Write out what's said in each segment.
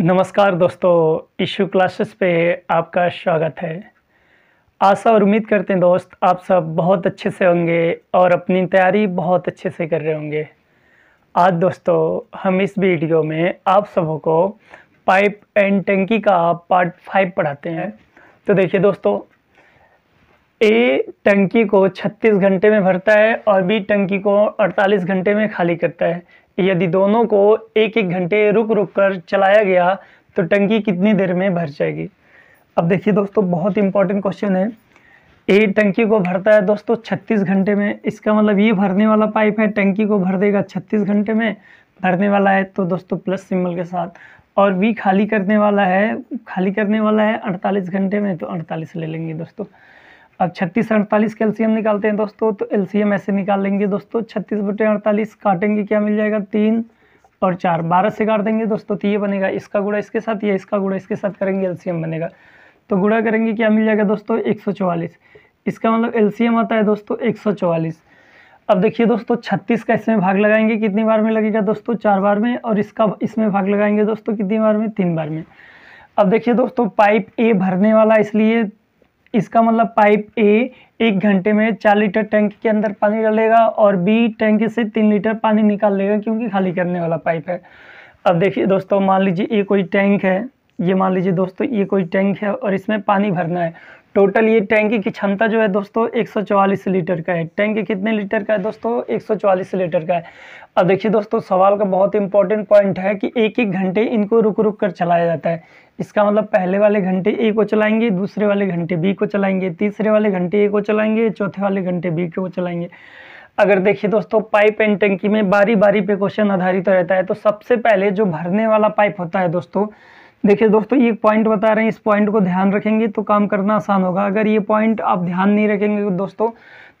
नमस्कार दोस्तों issue classes पे आपका स्वागत है आशा और उम्मीद करते हैं दोस्त आप सब बहुत अच्छे से होंगे और अपनी तैयारी बहुत अच्छे से कर रहे होंगे आज दोस्तों हम इस वीडियो में आप सबों को पाइप एंड टंकी का पार्ट फाइव पढ़ाते हैं तो देखिए दोस्तों ए टंकी को 36 घंटे में भरता है और बी टंकी को 48 घंटे में खाली करता है यदि दोनों को एक एक घंटे रुक रुक कर चलाया गया तो टंकी कितनी देर में भर जाएगी अब देखिए दोस्तों बहुत इंपॉर्टेंट क्वेश्चन है ए टंकी को भरता है दोस्तों 36 घंटे में इसका मतलब ये भरने वाला पाइप है टंकी को भर देगा 36 घंटे में भरने वाला है तो दोस्तों प्लस सिंबल के साथ और वी खाली करने वाला है खाली करने वाला है 48 घंटे में तो 48 ले लेंगे दोस्तों अब छत्तीस अड़तालीस का निकालते हैं दोस्तों तो एल्सीयम ऐसे निकाल लेंगे दोस्तों छत्तीस बटे अड़तालीस काटेंगे क्या मिल जाएगा तीन और चार बारह से काट देंगे दोस्तों तो ये बनेगा इसका गुड़ा इसके साथ या इसका गुड़ा इसके साथ करेंगे एल्सीयम बनेगा तो गुड़ा करेंगे क्या मिल जाएगा दोस्तों एक सौ चौवालीस इसका मतलब एल्सीयम आता है दोस्तों एक सौ चौवालीस अब देखिए दोस्तों छत्तीस का इसमें भाग लगाएंगे कितनी बार में लगेगा दोस्तों चार बार में और इसका इसमें भाग लगाएंगे दोस्तों कितनी बार में तीन बार में अब देखिए दोस्तों पाइप ए भरने वाला इसलिए इसका मतलब पाइप ए एक घंटे में चार लीटर टैंक के अंदर पानी डालेगा और बी टैंक से तीन लीटर पानी निकाल लेगा क्योंकि खाली करने वाला पाइप है अब देखिए दोस्तों मान लीजिए ये कोई टैंक है ये मान लीजिए दोस्तों ये कोई टैंक है और इसमें पानी भरना है टोटल ये टैंकी की क्षमता जो है दोस्तों 144 लीटर का है टैंकी कितने लीटर का है दोस्तों 144 लीटर का है अब देखिए दोस्तों सवाल का बहुत इंपॉर्टेंट पॉइंट है कि एक एक घंटे इनको रुक रुक कर चलाया जाता है इसका मतलब पहले वाले घंटे ए को चलाएंगे दूसरे वाले घंटे बी को चलाएंगे तीसरे वाले घंटे ए को चलाएंगे चौथे वाले घंटे बी को चलाएंगे अगर देखिए दोस्तों पाइप एंड टंकी में बारी बारी पे क्वेश्चन आधारित तो रहता है तो सबसे पहले जो भरने वाला पाइप होता है दोस्तों देखिए दोस्तों ये पॉइंट बता रहे हैं इस पॉइंट को ध्यान रखेंगे तो काम करना आसान होगा अगर ये पॉइंट आप ध्यान नहीं रखेंगे दोस्तों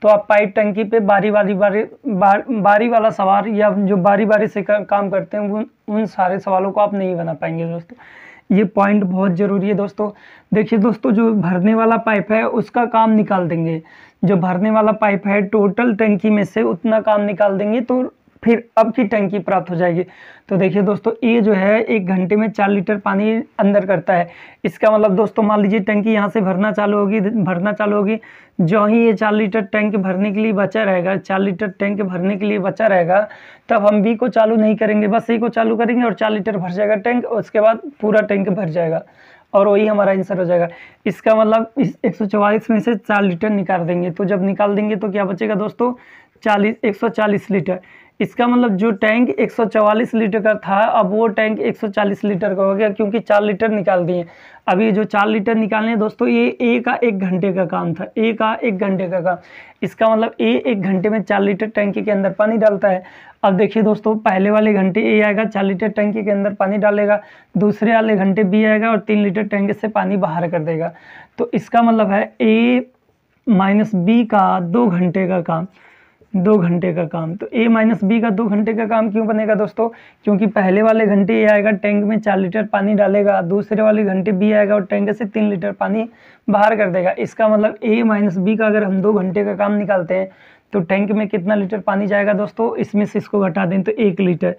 तो आप पाइप टंकी पे बारी बारी बारी बार, बारी वाला सवाल या जो बारी बारी से का, काम करते हैं उन उन सारे सवालों को आप नहीं बना पाएंगे दोस्तों ये पॉइंट बहुत ज़रूरी है दोस्तों देखिए दोस्तों जो भरने वाला पाइप है उसका काम निकाल देंगे जो भरने वाला पाइप है टोटल टंकी में से उतना काम निकाल देंगे तो फिर अब की टंकी प्राप्त हो जाएगी तो देखिए दोस्तों ये जो है एक घंटे में चार लीटर पानी अंदर करता है इसका मतलब दोस्तों मान लीजिए टंकी यहाँ से भरना चालू होगी भरना चालू होगी जो ही ये चार लीटर टैंक भरने के लिए बचा रहेगा चार लीटर टैंक भरने के लिए बचा रहेगा तब हम बी को चालू नहीं करेंगे बस ए को चालू करेंगे और चार लीटर भर जाएगा टैंक उसके बाद पूरा टैंक भर जाएगा और वही हमारा आंसर हो जाएगा इसका मतलब इस एक में से चार लीटर निकाल देंगे तो जब निकाल देंगे तो क्या बचेगा दोस्तों चालीस एक लीटर इसका मतलब जो टैंक 144 लीटर का था अब वो टैंक 140 लीटर का हो गया क्योंकि चार लीटर निकाल दिए अभी जो चार लीटर निकालने हैं दोस्तों ये ए का एक घंटे का काम था ए का एक घंटे का काम इसका मतलब ए एक घंटे में चार लीटर टैंकी के अंदर पानी डालता है अब देखिए दोस्तों पहले वाले घंटे ए आएगा चार लीटर टैंकी के अंदर पानी डालेगा दूसरे वाले घंटे बी आएगा और तीन लीटर टैंक से पानी बाहर कर देगा तो इसका मतलब है ए माइनस बी का दो घंटे का काम दो घंटे का काम तो ए माइनस बी का दो घंटे का काम क्यों बनेगा दोस्तों क्योंकि पहले वाले घंटे ये आएगा टैंक में चार लीटर पानी डालेगा दूसरे वाले घंटे बी आएगा और टैंक से तीन लीटर पानी बाहर कर देगा इसका मतलब ए माइनस बी का अगर हम दो घंटे का काम निकालते हैं तो टैंक में कितना लीटर पानी जाएगा दोस्तों इसमें से इसको घटा दें तो एक लीटर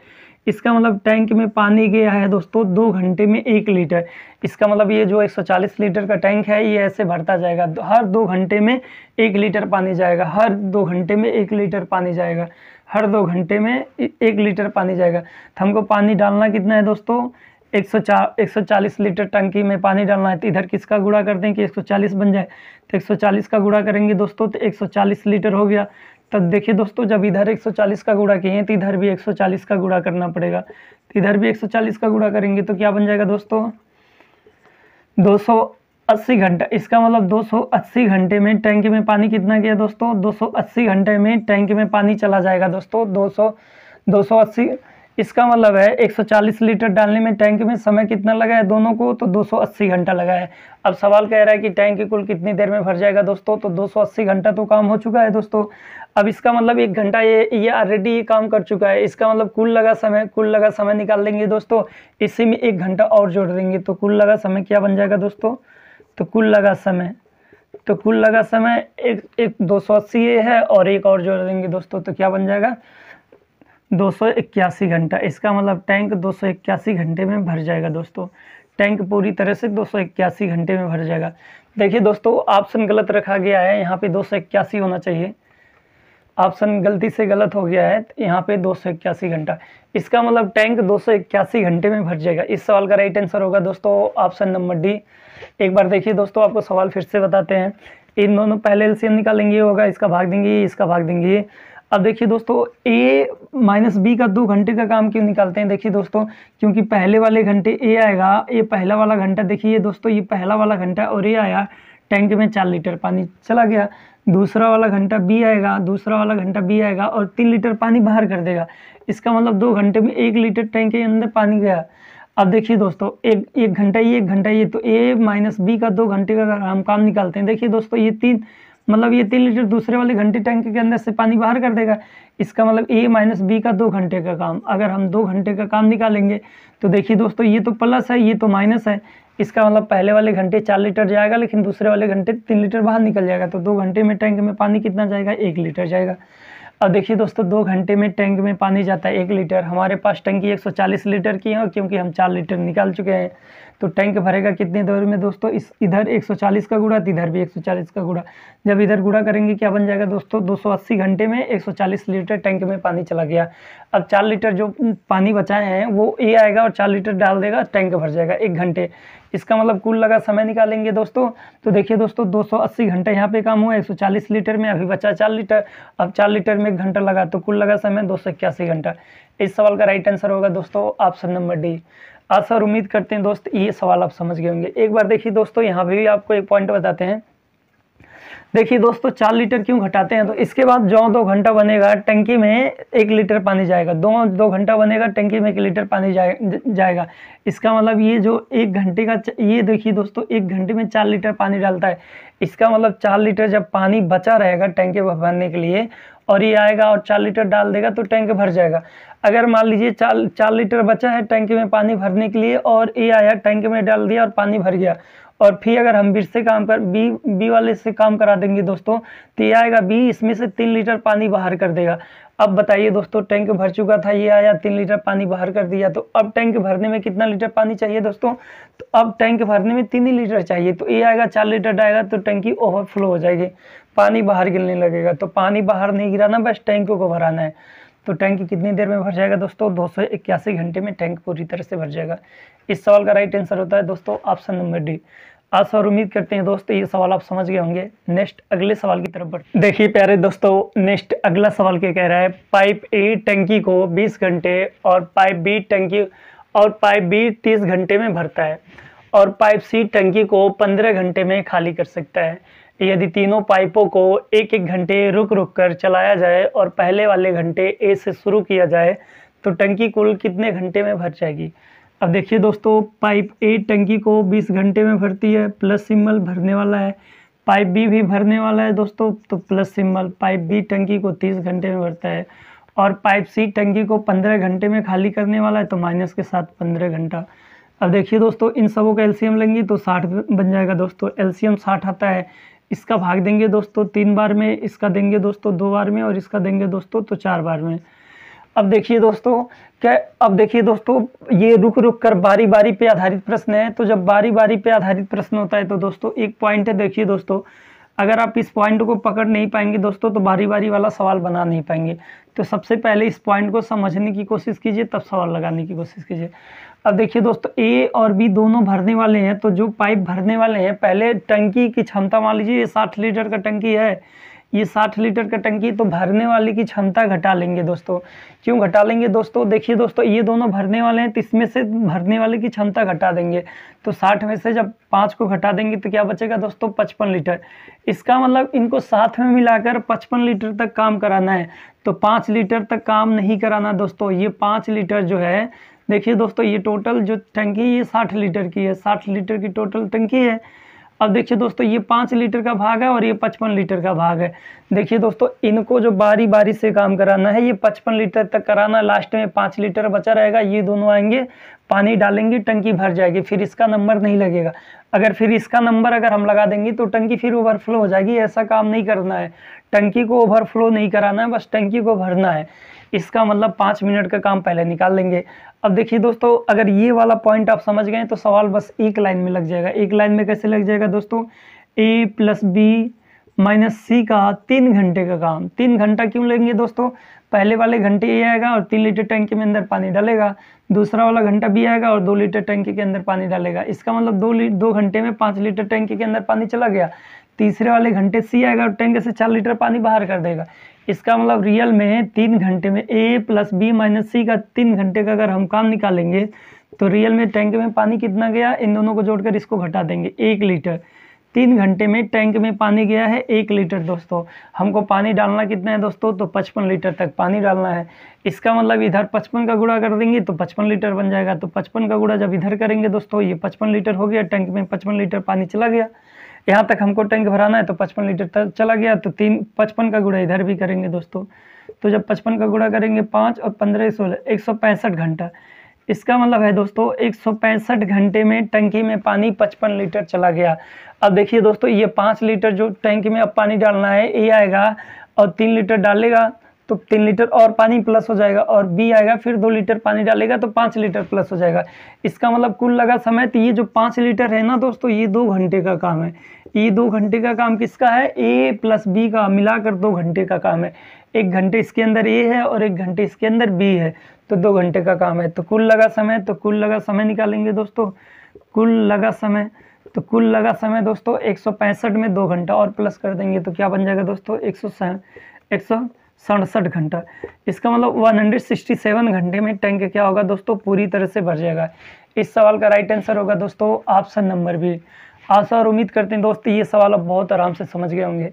इसका मतलब टैंक में पानी गया है दोस्तों दो घंटे में एक लीटर इसका मतलब ये जो 140 लीटर का टैंक है ये ऐसे भरता जाएगा हर दो घंटे में एक लीटर पानी जाएगा हर दो घंटे में एक लीटर पानी जाएगा हर दो घंटे में एक लीटर पानी जाएगा तो हमको पानी डालना कितना है दोस्तों एक सौ चार एक सौ चालीस लीटर टंकी में पानी डालना है तो इधर किसका गुड़ा कर दें कि एक सौ चालीस बन जाए तो एक सौ चालीस का गुड़ा करेंगे दोस्तों तो एक सौ चालीस लीटर हो गया तो देखिए दोस्तों जब इधर 140 का गुड़ा किए हैं तो इधर भी 140 का गुड़ा करना पड़ेगा तो इधर भी 140 का गुड़ा करेंगे तो क्या बन जाएगा दोस्तों 280 घंटा इसका मतलब 280 घंटे में टैंक में पानी कितना गया दोस्तों 280 घंटे में टैंक में पानी चला जाएगा दोस्तों 200 280 इसका मतलब है 140 लीटर डालने में टैंक में समय कितना लगा है दोनों को तो 280 घंटा लगा है अब सवाल कह रहा है कि टैंक कुल कितनी देर में भर जाएगा दोस्तों तो 280 घंटा तो काम हो चुका है दोस्तों अब इसका मतलब एक घंटा ये ये ऑलरेडी काम कर चुका है इसका मतलब कुल लगा समय कुल लगा समय निकाल देंगे दोस्तों इसी में एक घंटा और जोड़ देंगे तो कुल लगा समय क्या बन जाएगा दोस्तों तो कुल लगा समय तो कुल लगा समय एक एक दो सौ अस्सी ये है और एक और जोड़ देंगे दोस्तों तो क्या बन जाएगा दो सौ इक्यासी घंटा इसका मतलब टैंक दो सौ इक्यासी घंटे में भर जाएगा दोस्तों टैंक पूरी तरह से दो सौ इक्यासी घंटे में भर जाएगा देखिए दोस्तों ऑप्शन गलत रखा गया है यहाँ पे दो सौ इक्यासी होना चाहिए ऑप्शन गलती से गलत हो गया है तो यहाँ पे दो घंटा इसका मतलब टैंक दो घंटे में भर जाएगा इस सवाल का राइट आंसर होगा दोस्तों ऑप्शन नंबर डी एक बार देखिए दोस्तों आपको सवाल फिर से बताते हैं इन दोनों पहले एलसीएम निकालेंगे होगा इसका भाग देंगे इसका भाग देंगे अब देखिए दोस्तों ए माइनस बी का दो घंटे का काम क्यों निकालते हैं देखिए दोस्तों क्योंकि पहले वाले घंटे ए आएगा ये पहला वाला घंटा देखिए दोस्तों ये पहला वाला घंटा और ए आया टैंक में चार लीटर पानी चला गया दूसरा वाला घंटा बी आएगा दूसरा वाला घंटा बी आएगा और तीन लीटर पानी बाहर कर देगा इसका मतलब दो घंटे में एक लीटर टैंक के अंदर पानी गया अब देखिए दोस्तों एक एक घंटा ये एक घंटा ये तो ए माइनस बी का दो घंटे का हम काम निकालते हैं देखिए दोस्तों ये तीन मतलब ये तीन लीटर दूसरे वाले घंटे टैंक के अंदर से पानी बाहर कर देगा इसका मतलब ए माइनस बी का दो घंटे का काम अगर हम दो घंटे का काम निकालेंगे तो देखिए दोस्तों ये तो प्लस है ये तो माइनस है इसका मतलब पहले वाले घंटे चार लीटर जाएगा लेकिन दूसरे वाले घंटे तीन लीटर बाहर निकल जाएगा तो दो घंटे में टैंक में पानी कितना जाएगा एक लीटर जाएगा अब देखिए दोस्तों दो घंटे में टैंक में पानी जाता है एक लीटर हमारे पास टंकी 140 लीटर की है क्योंकि हम चार लीटर निकाल चुके हैं तो टैंक भरेगा कितने दौर में दोस्तों इस इधर 140 का गुड़ा तो इधर भी 140 का गुड़ा जब इधर गुड़ा करेंगे क्या बन जाएगा दोस्तों 280 घंटे में 140 लीटर टैंक में पानी चला गया अब चार लीटर जो पानी बचाए हैं वो ए आएगा और चार लीटर डाल देगा टैंक भर जाएगा एक घंटे इसका मतलब कुल लगा समय निकालेंगे दोस्तों तो देखिए दोस्तों 280 घंटे यहाँ पे काम हुआ 140 लीटर में अभी बचा 4 लीटर अब 4 लीटर में एक घंटा लगा तो कुल लगा समय दो घंटा इस सवाल का राइट आंसर होगा दोस्तों ऑप्शन नंबर डी आशा और उम्मीद करते हैं दोस्त ये सवाल आप समझ गए होंगे एक बार देखिए दोस्तों यहाँ पे भी आपको एक पॉइंट बताते हैं देखिए दोस्तों चार लीटर क्यों घटाते हैं तो इसके बाद जो दो घंटा बनेगा टंकी में एक लीटर पानी जाएगा दो दो घंटा बनेगा टंकी में एक लीटर पानी जाए, जाएगा इसका मतलब ये जो एक घंटे का ये देखिए दोस्तों एक घंटे में चार लीटर पानी डालता है इसका मतलब चार लीटर जब पानी बचा रहेगा टंकी भरने के लिए और ये आएगा और चार लीटर डाल देगा तो टैंक भर जाएगा अगर मान लीजिए चार चार लीटर बचा है टैंक में पानी भरने के लिए और ये आया टैंक में डाल दिया और पानी भर गया और फिर अगर हम बी से काम कर बी बी वाले से काम करा देंगे दोस्तों तो ये आएगा बी इसमें से तीन लीटर पानी बाहर कर देगा अब बताइए दोस्तों टैंक भर चुका था ये आया तीन लीटर पानी बाहर कर दिया तो अब टैंक भरने में कितना लीटर पानी चाहिए दोस्तों तो अब टैंक भरने में तीन ही लीटर चाहिए तो ये आएगा चार लीटर डाएगा तो टैंकी ओवरफ्लो हो जाएगी पानी बाहर गिरने लगेगा तो पानी बाहर नहीं गिराना बस टैंकों को भराना है तो टैंक कितनी देर में भर जाएगा दोस्तों दो घंटे में टैंक पूरी तरह से भर जाएगा इस सवाल का राइट आंसर होता है दोस्तों ऑप्शन नंबर डी आशा और उम्मीद करते हैं दोस्तों ये सवाल आप समझ गए होंगे नेक्स्ट अगले सवाल की तरफ बढ़ते देखिए प्यारे दोस्तों नेक्स्ट अगला सवाल क्या कह रहा है पाइप ए टंकी को 20 घंटे और पाइप बी टंकी और पाइप बी 30 घंटे में भरता है और पाइप सी टंकी को 15 घंटे में खाली कर सकता है यदि तीनों पाइपों को एक एक घंटे रुक रुक कर चलाया जाए और पहले वाले घंटे ए से शुरू किया जाए तो टंकी कुल कितने घंटे में भर जाएगी अब देखिए दोस्तों पाइप ए टंकी को 20 घंटे में भरती है प्लस सिम्बल भरने वाला है पाइप बी भी भरने वाला है दोस्तों तो प्लस सिम्बल पाइप बी टंकी को 30 घंटे में भरता है और पाइप सी टंकी को 15 घंटे में खाली करने वाला है तो माइनस के साथ 15 घंटा अब देखिए दोस्तों इन सबों का एलसीएम लेंगी तो 60 बन जाएगा दोस्तों एलसीएम साठ आता है इसका भाग देंगे दोस्तों तीन बार में इसका देंगे दोस्तों दो बार में और इसका देंगे दोस्तों तो चार बार में अब देखिए दोस्तों क्या अब देखिए दोस्तों ये रुक रुक कर बारी बारी पे आधारित प्रश्न है तो जब बारी बारी पे आधारित प्रश्न होता है तो दोस्तों एक पॉइंट है देखिए दोस्तों अगर आप इस पॉइंट को पकड़ नहीं पाएंगे दोस्तों तो बारी बारी वाला सवाल बना नहीं पाएंगे तो सबसे पहले इस पॉइंट को समझने की कोशिश कीजिए तब सवाल लगाने की कोशिश कीजिए अब देखिए दोस्तों ए और बी दोनों भरने वाले हैं तो जो पाइप भरने वाले हैं पहले टंकी की क्षमता मान लीजिए ये साठ लीटर का टंकी है ये साठ लीटर का टंकी तो भरने वाले की क्षमता घटा लेंगे दोस्तों क्यों घटा लेंगे दोस्तों देखिए दोस्तों ये दोनों भरने वाले हैं तो इसमें से भरने वाले की क्षमता घटा देंगे तो साठ में से जब पाँच को घटा देंगे तो क्या बचेगा दोस्तों पचपन लीटर इसका मतलब इनको साथ में मिलाकर पचपन लीटर तक काम कराना है तो पाँच लीटर तक काम नहीं कराना दोस्तों ये पाँच लीटर जो है देखिए दोस्तों ये टोटल जो टंकी है ये साठ लीटर की है साठ लीटर की टोटल टंकी है अब देखिए दोस्तों ये पाँच लीटर का भाग है और ये पचपन लीटर का भाग है देखिए दोस्तों इनको जो बारी बारी से काम कराना है ये पचपन लीटर तक कराना लास्ट में पाँच लीटर बचा रहेगा ये दोनों आएंगे पानी डालेंगे टंकी भर जाएगी फिर इसका नंबर नहीं लगेगा अगर फिर इसका नंबर अगर हम लगा देंगे तो टंकी फिर ओवरफ्लो हो जाएगी ऐसा काम नहीं करना है टंकी को ओवरफ्लो नहीं कराना है बस टंकी को भरना है इसका मतलब पाँच मिनट का काम पहले निकाल लेंगे अब देखिए दोस्तों अगर ये वाला पॉइंट आप समझ गए तो सवाल बस एक लाइन में लग जाएगा एक लाइन में कैसे लग जाएगा दोस्तों A plus B minus C का तीन घंटे का काम तीन घंटा क्यों लेंगे दोस्तों पहले वाले घंटे ये आएगा और तीन लीटर टैंकी में अंदर पानी डालेगा दूसरा वाला घंटा भी आएगा और दो लीटर टैंकी के अंदर पानी डालेगा इसका मतलब दो दो घंटे में पाँच लीटर टैंकी के अंदर पानी चला गया तीसरे वाले घंटे सी आएगा और टैंक से चार लीटर पानी बाहर कर देगा इसका मतलब रियल में तीन घंटे में A plus B minus C का तीन घंटे का अगर हम काम निकालेंगे तो रियल में टैंक में पानी कितना गया इन दोनों को जोड़कर इसको घटा देंगे एक लीटर तीन घंटे में टैंक में पानी गया है एक लीटर दोस्तों हमको पानी डालना कितना है दोस्तों तो पचपन लीटर तक पानी डालना है इसका मतलब इधर पचपन का गुड़ा कर देंगे तो पचपन लीटर बन जाएगा तो पचपन का गुड़ा जब इधर करेंगे दोस्तों ये पचपन लीटर हो गया टैंक में पचपन लीटर पानी चला गया यहाँ तक हमको टैंक भराना है तो पचपन लीटर तक चला गया तो तीन पचपन का गुड़ा इधर भी करेंगे दोस्तों तो जब पचपन का गुड़ा करेंगे पाँच और पंद्रह सोलह एक सौ पैंसठ घंटा इसका मतलब है दोस्तों एक सौ पैंसठ घंटे में टंकी में पानी पचपन लीटर चला गया अब देखिए दोस्तों ये पाँच लीटर जो टैंकी में अब पानी डालना है ये आएगा और तीन लीटर डालेगा तो तीन लीटर और पानी प्लस हो जाएगा और बी आएगा फिर दो लीटर पानी डालेगा तो पाँच लीटर प्लस हो जाएगा इसका मतलब कुल लगा समय तो ये जो पाँच लीटर है ना दोस्तों ये दो घंटे का काम है ये दो घंटे का काम किसका है ए प्लस बी का मिलाकर दो घंटे का काम है एक घंटे इसके अंदर ए है और एक घंटे इसके अंदर बी है तो दो घंटे का काम है तो कुल लगा समय तो कुल लगा समय निकालेंगे दोस्तों कुल लगा समय तो कुल लगा समय दोस्तों एक में दो घंटा और प्लस कर देंगे तो क्या बन जाएगा दोस्तों एक सौ सड़सठ घंटा इसका मतलब 167 घंटे में टैंक क्या होगा दोस्तों पूरी तरह से भर जाएगा इस सवाल का राइट आंसर होगा दोस्तों ऑप्शन नंबर बी आशा और उम्मीद करते हैं दोस्तों ये सवाल आप बहुत आराम से समझ गए होंगे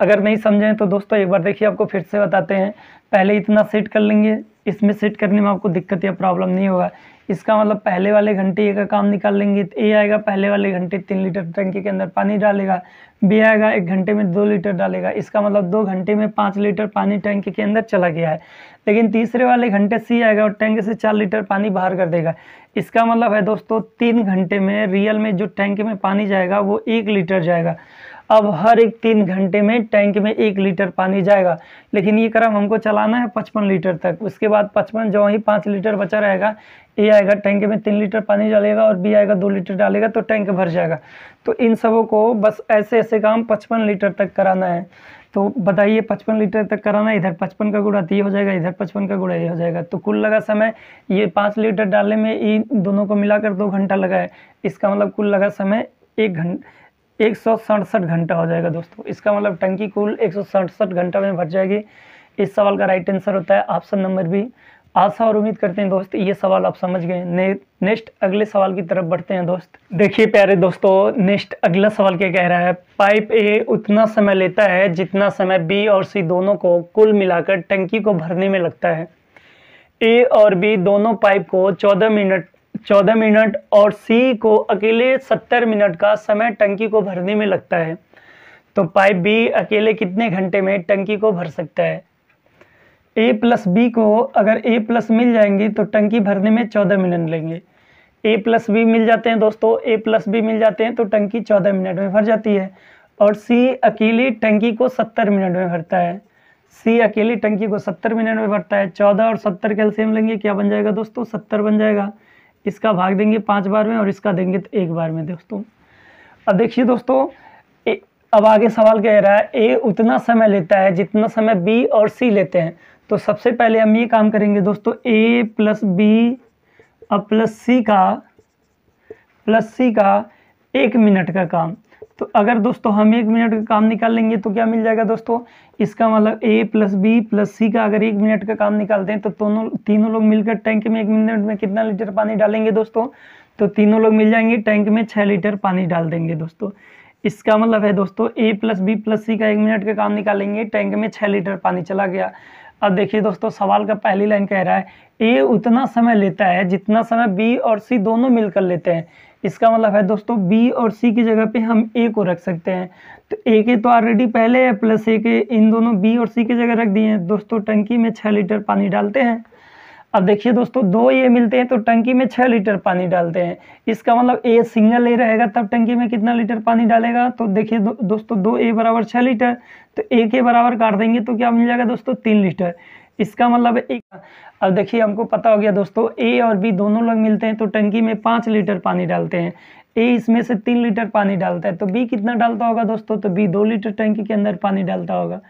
अगर नहीं समझें तो दोस्तों एक बार देखिए आपको फिर से बताते हैं पहले इतना सेट कर लेंगे इसमें सेट करने में आपको दिक्कत या प्रॉब्लम नहीं होगा इसका मतलब पहले वाले घंटे ए का काम निकाल लेंगे तो ए आएगा पहले वाले घंटे तीन लीटर टंकी के अंदर पानी डालेगा बी आएगा एक घंटे में दो लीटर डालेगा इसका मतलब दो घंटे में पाँच लीटर पानी टंकी के अंदर चला गया है लेकिन तीसरे वाले घंटे सी आएगा और टैंक से चार लीटर पानी बाहर कर देगा इसका मतलब है दोस्तों तीन घंटे में रियल में जो टैंक में पानी जाएगा वो एक लीटर जाएगा अब हर एक तीन घंटे में टैंक में एक लीटर पानी जाएगा लेकिन ये क्रम हमको चलाना है पचपन लीटर तक उसके बाद पचपन जो ही पाँच लीटर बचा रहेगा ए आएगा टैंक में तीन लीटर पानी डालेगा और बी आएगा दो लीटर डालेगा तो टैंक भर जाएगा तो इन सबों को बस ऐसे ऐसे काम पचपन लीटर तक कराना है तो बताइए पचपन लीटर तक कराना इधर पचपन का गुड़ा तो ये हो जाएगा इधर पचपन का गुड़ा ये हो जाएगा तो कुल लगा समय ये पाँच लीटर डालने में इन दोनों को मिलाकर दो घंटा लगा है इसका मतलब कुल लगा समय एक घंटा एक घंटा हो जाएगा दोस्तों इसका मतलब टंकी कुल एक घंटा में भर जाएगी इस सवाल का राइट आंसर होता है ऑप्शन नंबर बी आशा और उम्मीद करते हैं दोस्त ये सवाल आप समझ गए ने, नेक्स्ट अगले सवाल की तरफ बढ़ते हैं दोस्त देखिए प्यारे दोस्तों नेक्स्ट अगला सवाल क्या कह रहा है पाइप ए उतना समय लेता है जितना समय बी और सी दोनों को कुल मिलाकर टंकी को भरने में लगता है ए और बी दोनों पाइप को 14 मिनट चौदह मिनट और सी को अकेले सत्तर मिनट का समय टंकी को भरने में लगता है तो पाइप बी अकेले कितने घंटे में टंकी को भर सकता है ए प्लस बी को अगर ए प्लस मिल जाएंगे तो टंकी भरने में चौदह मिनट लेंगे ए प्लस बी मिल जाते हैं दोस्तों ए प्लस बी मिल जाते हैं तो टंकी चौदह मिनट में भर जाती है और सी अकेली टंकी को सत्तर मिनट में भरता है सी अकेली टंकी को सत्तर मिनट में भरता है चौदह और सत्तर कैल्शियम लेंगे क्या बन जाएगा दोस्तों सत्तर बन जाएगा इसका भाग देंगे पाँच बार में और इसका देंगे तो एक बार में दोस्तों अब देखिए दोस्तों ए, अब आगे सवाल कह रहा है ए उतना समय लेता है जितना समय बी और सी लेते हैं तो सबसे पहले हम ये काम करेंगे दोस्तों ए प्लस बी और प्लस सी का प्लस सी का एक मिनट का काम तो अगर दोस्तों हम एक मिनट का काम निकाल लेंगे तो क्या मिल जाएगा दोस्तों इसका मतलब A plus B plus C का अगर एक मिनट का काम निकालते हैं तो दोनों तीनों लोग मिलकर टैंक में एक मिनट में कितना लीटर पानी डालेंगे दोस्तों तो तीनों लोग मिल जाएंगे टैंक में छः लीटर पानी डाल देंगे दोस्तों इसका मतलब है दोस्तों A plus B plus C का एक मिनट का काम निकालेंगे टैंक में छः लीटर पानी चला गया अब देखिए दोस्तों सवाल का पहली लाइन कह रहा है ए उतना समय लेता है जितना समय बी और सी दोनों मिलकर लेते हैं इसका मतलब है दोस्तों बी और सी की जगह पे हम ए को रख सकते हैं तो ए के तो ऑलरेडी पहले है प्लस ए के इन दोनों बी और सी की जगह रख दिए हैं दोस्तों टंकी में छः लीटर पानी डालते हैं अब देखिए दोस्तों दो ए मिलते हैं तो टंकी में छः लीटर पानी डालते हैं इसका मतलब ए सिंगल ए रहेगा तब टंकी में कितना लीटर पानी डालेगा तो देखिए दो, दोस्तों दो ए बराबर छः लीटर तो ए के बराबर काट देंगे तो क्या मिल जाएगा दोस्तों तीन लीटर इसका मतलब एक अब देखिए हमको पता हो गया दोस्तों ए और बी दोनों लोग मिलते हैं तो टंकी में पाँच लीटर पानी डालते हैं ए इसमें से तीन लीटर पानी डालता है तो बी कितना डालता होगा दोस्तों तो बी दो लीटर टंकी के अंदर पानी डालता होगा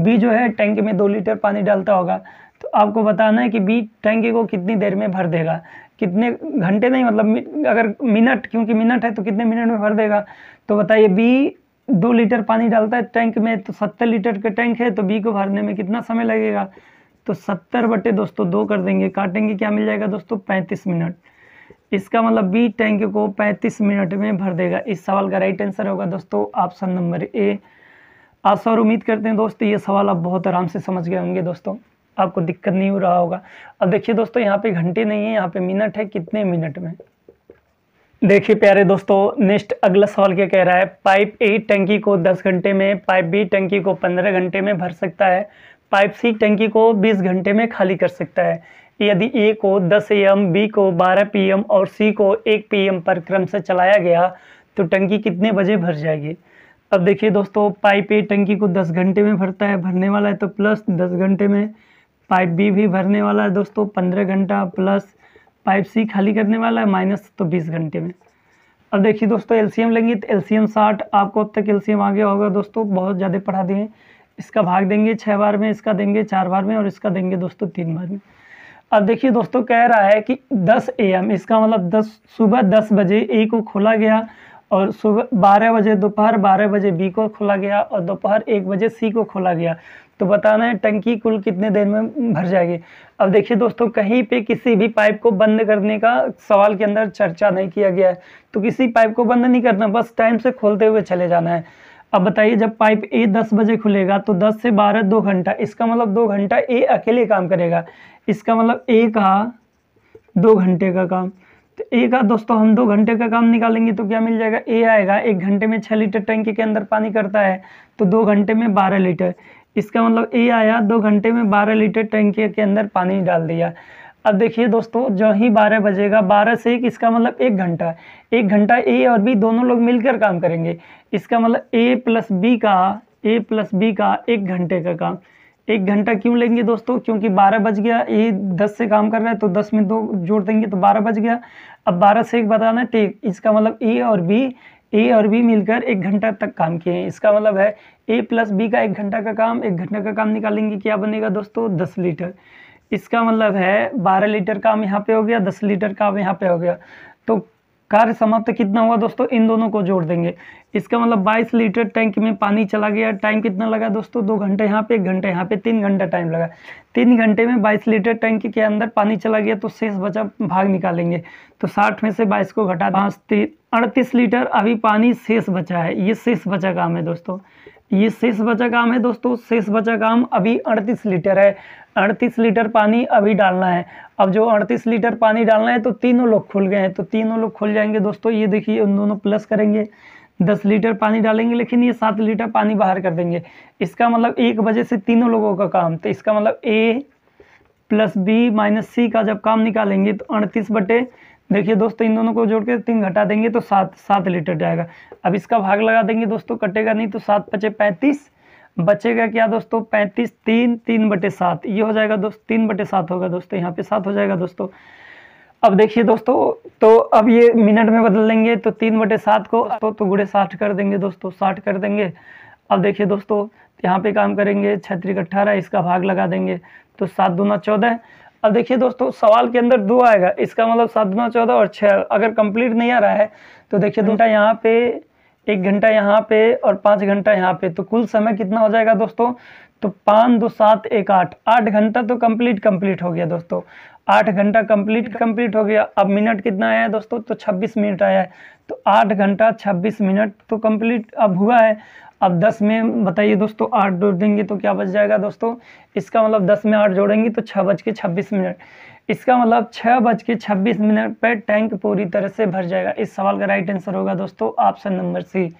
बी जो है टंकी में दो लीटर पानी डालता होगा तो आपको बताना है कि बी टंकी को कितनी देर में भर देगा कितने घंटे नहीं मतलब अगर मिनट क्योंकि मिनट है तो कितने मिनट में भर देगा तो बताइए बी दो लीटर पानी डालता है टैंक में तो सत्तर लीटर का टैंक है तो बी को भरने में कितना समय लगेगा तो सत्तर बटे दोस्तों दो कर देंगे काटेंगे क्या मिल जाएगा दोस्तों पैंतीस मिनट इसका मतलब बी टैंक को 35 मिनट में भर देगा इस सवाल का राइट आंसर होगा दोस्तों ऑप्शन नंबर ए आशा और उम्मीद करते हैं दोस्तों ये सवाल आप बहुत आराम से समझ गए होंगे दोस्तों आपको दिक्कत नहीं हो रहा होगा अब देखिए दोस्तों यहाँ पे घंटे नहीं है यहाँ पे मिनट है कितने मिनट में देखिए प्यारे दोस्तों नेक्स्ट अगला सवाल क्या कह रहा है पाइप ए टंकी को 10 घंटे में पाइप बी टंकी को 15 घंटे में भर सकता है पाइप सी टंकी को 20 घंटे में खाली कर सकता है यदि ए को 10 एम बी को 12 पीएम और सी को 1 पीएम पर क्रम से चलाया गया तो टंकी कितने बजे भर जाएगी अब देखिए दोस्तों पाइप ए टंकी को 10 घंटे में भरता है भरने वाला है तो प्लस 10 घंटे में पाइप बी भी भरने वाला है दोस्तों पंद्रह घंटा प्लस पाइप सी खाली करने वाला है माइनस तो बीस घंटे में अब देखिए दोस्तों एम लेंगे तो एलसीएम साठ आपको अब तक एलसीएम आ गया होगा दोस्तों बहुत ज़्यादा पढ़ा दिए इसका भाग देंगे छः बार में इसका देंगे चार बार में और इसका देंगे दोस्तों तीन बार में अब देखिए दोस्तों कह रहा है कि 10 एम इसका मतलब 10 सुबह 10 बजे ए को खोला गया और सुबह बारह बजे दोपहर बारह बजे बी को खोला गया और दोपहर एक बजे सी को खोला गया तो बताना है टंकी कुल कितने देर में भर जाएगी अब देखिए दोस्तों कहीं पे किसी भी पाइप को बंद करने का सवाल के अंदर चर्चा नहीं किया गया है तो किसी पाइप को बंद नहीं करना बस टाइम से खोलते हुए चले जाना है अब बताइए जब पाइप ए दस बजे खुलेगा तो दस से बारह दो घंटा इसका मतलब दो घंटा ए अकेले काम करेगा इसका मतलब ए का दो घंटे का काम तो ए का दोस्तों हम दो घंटे का काम निकालेंगे तो क्या मिल जाएगा ए आएगा एक घंटे में छः लीटर टैंकी के अंदर पानी करता है तो दो घंटे में बारह लीटर इसका मतलब ए आया दो घंटे में बारह लीटर टैंकी के अंदर पानी डाल दिया अब देखिए दोस्तों जो ही बारह बजेगा बारह से एक इसका मतलब एक घंटा एक घंटा ए और बी दोनों लोग मिलकर काम करेंगे इसका मतलब ए प्लस बी का ए प्लस बी का एक घंटे का काम एक घंटा क्यों लेंगे दोस्तों क्योंकि बारह बज गया ए दस से काम कर रहा है तो दस में दो जोड़ देंगे तो बारह बज गया अब बारह से एक बताना है तो इसका मतलब ए और बी ए और बी मिलकर एक घंटा तक काम किए हैं इसका मतलब है ए प्लस बी का एक घंटा का काम एक घंटा का काम निकालेंगे क्या बनेगा दोस्तों दस लीटर इसका मतलब है बारह लीटर काम यहाँ पे हो गया दस लीटर काम यहाँ पे हो गया तो कार्य समाप्त कितना हुआ दोस्तों इन दोनों को जोड़ देंगे इसका मतलब 22 लीटर टैंक में पानी चला गया टाइम कितना लगा दोस्तों दो घंटे यहाँ पे एक घंटे यहाँ पे तीन घंटा टाइम लगा तीन घंटे में 22 लीटर टैंक के अंदर पानी चला गया तो शेष बचा भाग निकालेंगे तो 60 में से 22 को घटा पाँच अड़तीस लीटर अभी पानी शेष बचा है ये शेष बचा काम है दोस्तों ये शेष बचा काम है दोस्तों शेष बचा काम अभी अड़तीस लीटर है अड़तीस लीटर पानी अभी डालना है अब जो अड़तीस लीटर पानी डालना है तो तीनों लोग खुल गए हैं तो तीनों लोग खुल जाएंगे दोस्तों ये देखिए उन दोनों प्लस करेंगे दस लीटर पानी डालेंगे लेकिन ये सात लीटर पानी बाहर कर देंगे इसका मतलब एक बजे से तीनों लोगों का काम तो इसका मतलब A plus B minus C का जब काम निकालेंगे तो अड़तीस बटे देखिए दोस्तों इन दोनों को जोड़ के तीन घटा देंगे तो सात सात लीटर जाएगा अब इसका भाग लगा देंगे दोस्तों कटेगा नहीं तो सात पचे पैंतीस बचेगा क्या दोस्तों पैंतीस तीन तीन बटे सात ये हो जाएगा दोस्त तीन बटे सात होगा दोस्तों यहाँ पे सात हो जाएगा दोस्तों अब देखिए दोस्तों तो अब ये मिनट में बदल लेंगे तो तीन बटे सात को तो, तो गुड़े साठ कर देंगे दोस्तों साठ कर देंगे अब देखिए दोस्तों यहाँ पे काम करेंगे छत्तीस अट्ठारह इसका भाग लगा देंगे तो सात दूना चौदह अब देखिए दोस्तों सवाल के अंदर दो आएगा इसका मतलब सात गुना चौदह और छः अगर कंप्लीट नहीं आ रहा है तो देखिए हम्म। घंटा यहाँ पे एक घंटा यहाँ पे और पाँच घंटा यहाँ पे तो कुल समय कितना हो जाएगा दोस्तों तो पाँच दो सात एक आठ आठ घंटा तो कंप्लीट कंप्लीट हो गया दोस्तों आठ घंटा कंप्लीट कंप्लीट हो गया अब मिनट कितना आया है दोस्तों तो छब्बीस मिनट आया है तो आठ घंटा छब्बीस मिनट तो कंप्लीट अब हुआ है अब दस में बताइए दोस्तों आठ जोड़ देंगे तो क्या बच जाएगा दोस्तों इसका मतलब दस में आठ जोड़ेंगे तो छः बज के छब्बीस मिनट इसका मतलब छः बज के छब्बीस मिनट पर टैंक पूरी तरह से भर जाएगा इस सवाल का राइट आंसर होगा दोस्तों ऑप्शन नंबर सी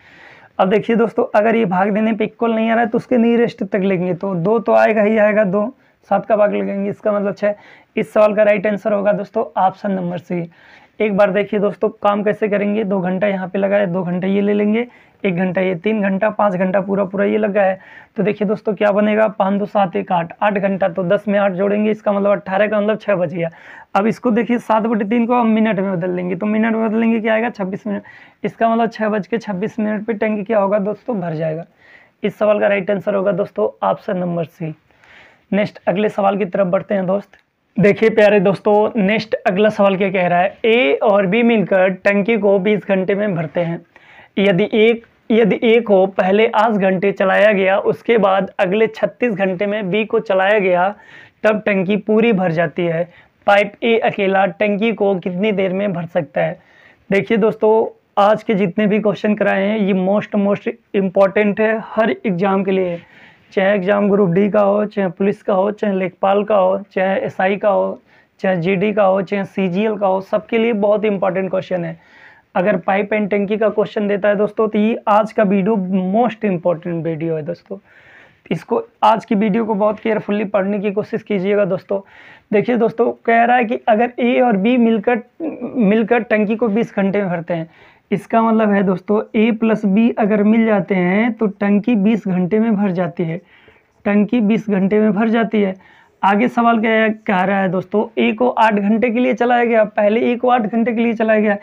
अब देखिए दोस्तों अगर ये भाग देने पे इक्वल नहीं आ रहा है तो उसके नीरेस्ट तक लेंगे तो दो तो आएगा ही आएगा दो सात का भाग लगेंगे इसका मतलब छः इस सवाल का राइट आंसर होगा दोस्तों ऑप्शन नंबर सी एक बार देखिए दोस्तों काम कैसे करेंगे दो घंटा यहाँ पे लगा है दो घंटा ये ले लेंगे एक घंटा ये तीन घंटा पाँच घंटा पूरा पूरा ये लगा है तो देखिए दोस्तों क्या बनेगा पाँच दो सात एक आठ आठ घंटा तो दस में आठ जोड़ेंगे इसका मतलब अट्ठारह का मतलब छः बज गया अब इसको देखिए सात बटे तीन को हम मिनट में बदल लेंगे तो मिनट में बदलेंगे क्या आएगा छब्बीस मिनट इसका मतलब छः बज के छब्बीस मिनट पर टैंक क्या होगा दोस्तों भर जाएगा इस सवाल का राइट आंसर होगा दोस्तों ऑप्शन नंबर सी नेक्स्ट अगले सवाल की तरफ बढ़ते हैं दोस्त देखिए प्यारे दोस्तों नेक्स्ट अगला सवाल क्या कह रहा है ए और बी मिलकर टंकी को 20 घंटे में भरते हैं यदि एक यदि ए को पहले आठ घंटे चलाया गया उसके बाद अगले 36 घंटे में बी को चलाया गया तब टंकी पूरी भर जाती है पाइप ए अकेला टंकी को कितनी देर में भर सकता है देखिए दोस्तों आज के जितने भी क्वेश्चन कराए हैं ये मोस्ट मोस्ट इम्पॉर्टेंट है हर एग्ज़ाम के लिए चाहे एग्ज़ाम ग्रुप डी का हो चाहे पुलिस का हो चाहे लेखपाल का हो चाहे एसआई का हो चाहे जीडी का हो चाहे सीजीएल का हो सबके लिए बहुत इंपॉर्टेंट क्वेश्चन है अगर पाइप एंड टंकी का क्वेश्चन देता है दोस्तों तो ये आज का वीडियो मोस्ट इम्पॉर्टेंट वीडियो है दोस्तों इसको आज की वीडियो को बहुत केयरफुल्ली पढ़ने की कोशिश कीजिएगा दोस्तों देखिए दोस्तों कह रहा है कि अगर ए और बी मिलकर मिलकर टंकी को 20 घंटे में भरते हैं इसका मतलब है दोस्तों ए प्लस बी अगर मिल जाते हैं तो टंकी बीस घंटे में भर जाती है टंकी बीस घंटे में भर जाती है आगे सवाल क्या कह रहा है दोस्तों ए को आठ घंटे के लिए चलाया गया पहले ए को आठ घंटे के लिए चलाया गया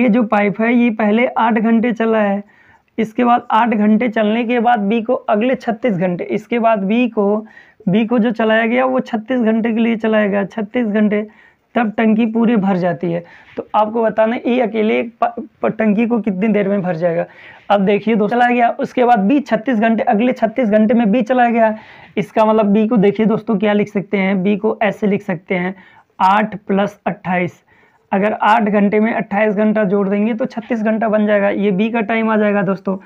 ए जो पाइप है ये पहले आठ घंटे चला है इसके बाद आठ घंटे चलने के बाद बी को अगले छत्तीस घंटे इसके बाद बी को बी को जो चलाया गया वो छत्तीस घंटे के लिए चलाया गया छत्तीस घंटे तब टंकी पूरी भर जाती है तो आपको बताना ए अकेले टंकी को कितनी देर में भर जाएगा अब देखिए दोस्तों चला गया उसके बाद बी छत्तीस घंटे अगले छत्तीस घंटे में बी चला गया इसका मतलब बी को देखिए दोस्तों क्या लिख सकते हैं बी को ऐसे लिख सकते हैं आठ प्लस अट्ठाईस अगर आठ घंटे में अट्ठाईस घंटा जोड़ देंगे तो छत्तीस घंटा बन जाएगा ये बी का टाइम आ जाएगा दोस्तों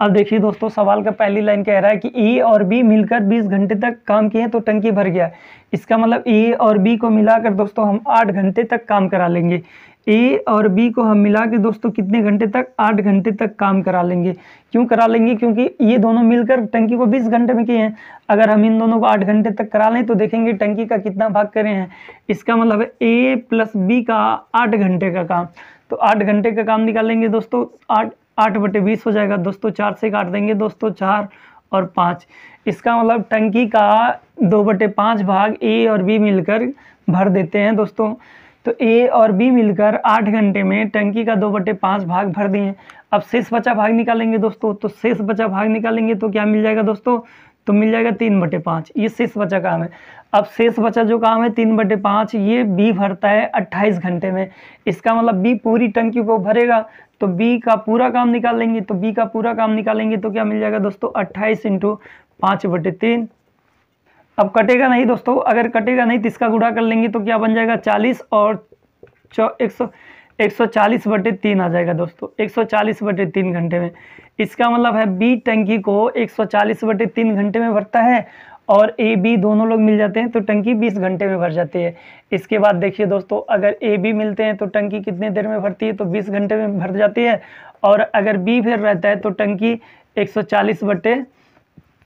अब देखिए दोस्तों सवाल का पहली लाइन कह रहा है कि ए और बी मिलकर 20 घंटे तक काम किए तो टंकी भर गया इसका मतलब ए और बी को मिलाकर दोस्तों हम 8 घंटे तक काम करा लेंगे ए और बी को हम मिला के दोस्तों कितने घंटे तक आठ घंटे तक काम करा लेंगे क्यों करा लेंगे क्योंकि ये दोनों मिलकर टंकी को बीस घंटे में किए हैं अगर हम इन दोनों को आठ घंटे तक करा लें तो देखेंगे टंकी का कितना भाग करे हैं इसका मतलब ए प्लस बी का आठ घंटे का काम तो आठ घंटे का काम निकालेंगे दोस्तों आठ आठ बटे बीस हो जाएगा दोस्तों चार से काट देंगे दोस्तों चार और पाँच इसका मतलब टंकी का दो बटे पाँच भाग ए और बी मिलकर भर देते हैं दोस्तों तो ए और बी मिलकर आठ घंटे में टंकी का दो बटे पाँच भाग भर दिए अब शेष बचा भाग निकालेंगे दोस्तों तो शेष बचा भाग निकालेंगे तो क्या मिल जाएगा दोस्तों तो मिल जाएगा तीन बटे पाँच ये शेष बचा काम है अब शेष बचा जो काम है तीन बटे पाँच ये बी भरता है अट्ठाईस घंटे में इसका मतलब बी पूरी टंकी को भरेगा तो बी का पूरा काम निकाल लेंगे तो बी का पूरा काम निकालेंगे तो क्या मिल जाएगा दोस्तों अट्ठाईस इंटू पाँच बटे तीन अब कटेगा नहीं दोस्तों अगर कटेगा नहीं तो इसका गुड़ा कर लेंगे तो क्या बन जाएगा चालीस और चौ एक सौ 140 बटे तीन आ जाएगा दोस्तों 140 बटे तीन घंटे में इसका मतलब है बी टंकी को 140 बटे तीन घंटे में भरता है और ए बी दोनों लोग मिल जाते हैं तो टंकी 20 घंटे में भर जाती है इसके बाद देखिए दोस्तों अगर ए बी मिलते हैं तो टंकी कितने देर में भरती है तो 20 घंटे में भर जाती है और अगर बी फिर रहता है तो टंकी 140 बटे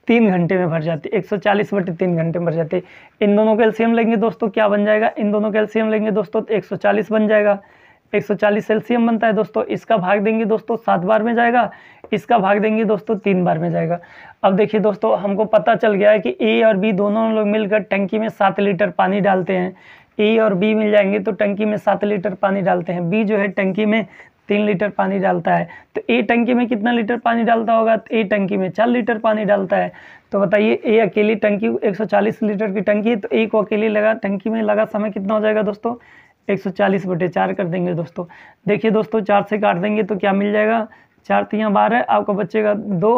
तीन घंटे में भर जाती है एक सौ चालीस बटे तीन घंटे में भर जाती है इन दोनों कैल्शियम लेंगे दोस्तों क्या बन जाएगा इन दोनों कैल्शियम लेंगे दोस्तों तो एक सौ चालीस बन जाएगा 140 सेल्सियम बनता है दोस्तों इसका भाग देंगे दोस्तों सात बार में जाएगा इसका भाग देंगे दोस्तों तीन बार में जाएगा अब देखिए दोस्तों हमको पता चल गया है कि ए और बी दोनों लोग मिलकर टंकी में सात लीटर पानी डालते हैं ए और बी मिल जाएंगे तो टंकी में सात लीटर पानी डालते हैं बी जो है टंकी में तीन लीटर पानी डालता है तो ए टंकी में कितना लीटर पानी डालता होगा तो ए टंकी में चार लीटर पानी डालता है तो बताइए ए अकेली टंकी 140 लीटर की टंकी है तो ए को अकेले लगा टंकी में लगा समय कितना हो जाएगा दोस्तों 140 बटे चार कर देंगे दोस्तों देखिए दोस्तों चार से काट देंगे तो क्या मिल जाएगा चार तियाँ बारह आपका बचेगा दो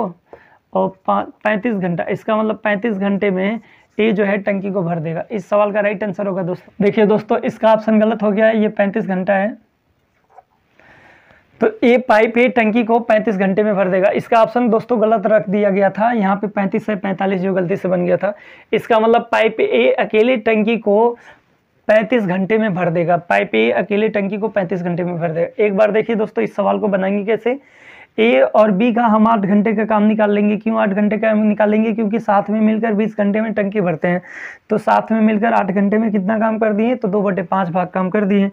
और पैंतीस घंटा इसका मतलब पैंतीस घंटे में ए जो है टंकी को भर देगा इस सवाल का राइट आंसर होगा दोस्तों देखिए दोस्तों इसका ऑप्शन गलत हो गया है ये पैंतीस घंटा है तो ए पाइप ए टंकी को पैंतीस घंटे में भर देगा इसका ऑप्शन दोस्तों गलत रख दिया गया था यहाँ पे पैंतीस से पैंतालीस जो गलती से बन गया था इसका मतलब पाइप ए अकेले टंकी को पैंतीस घंटे में भर देगा पाइप ए अकेले टंकी को पैंतीस घंटे में भर देगा एक बार देखिए दोस्तों इस सवाल को बनाएंगे कैसे ए और बी का हम आठ घंटे का काम निकाल लेंगे क्यों आठ घंटे का निकालेंगे क्योंकि साथ में मिलकर बीस घंटे में टंकी भरते हैं तो साथ में मिलकर आठ घंटे में कितना काम कर दिए तो दो बटे पाँच भाग काम कर दिए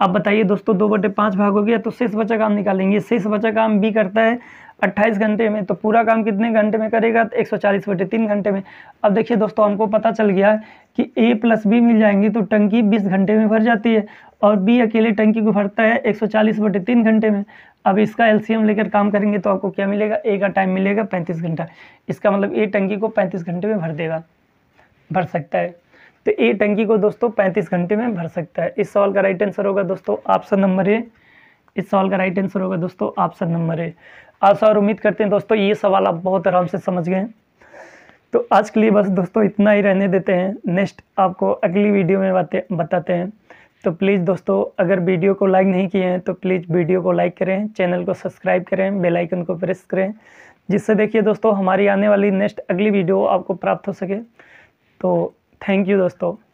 अब बताइए दोस्तों दो बटे पाँच भाग हो गया तो शेष बचा काम निकालेंगे शेष बचा काम बी करता है अट्ठाईस घंटे में तो पूरा काम कितने घंटे में करेगा तो एक सौ चालीस बटे तीन घंटे में अब देखिए दोस्तों हमको पता चल गया है कि ए प्लस बी मिल जाएंगी तो टंकी बीस घंटे में भर जाती है और बी अकेले टंकी को भरता है एक सौ चालीस बटे तीन घंटे में अब इसका एलसीएम लेकर काम करेंगे तो आपको क्या मिलेगा ए का टाइम मिलेगा पैंतीस घंटा इसका मतलब ए टंकी को पैंतीस घंटे में भर देगा भर सकता है तो ए टंकी को दोस्तों पैंतीस घंटे में भर सकता है इस सवाल का राइट आंसर होगा दोस्तों ऑप्शन नंबर ए इस सवाल का राइट आंसर होगा दोस्तों ऑप्शन नंबर ए आशा और उम्मीद करते हैं दोस्तों ये सवाल आप बहुत आराम से समझ गए तो आज के लिए बस दोस्तों इतना ही रहने देते हैं नेक्स्ट आपको अगली वीडियो में बातें बताते हैं तो प्लीज़ दोस्तों अगर वीडियो को लाइक नहीं किए हैं तो प्लीज़ वीडियो को लाइक करें चैनल को सब्सक्राइब करें बेल आइकन को प्रेस करें जिससे देखिए दोस्तों हमारी आने वाली नेक्स्ट अगली वीडियो आपको प्राप्त हो सके तो थैंक यू दोस्तों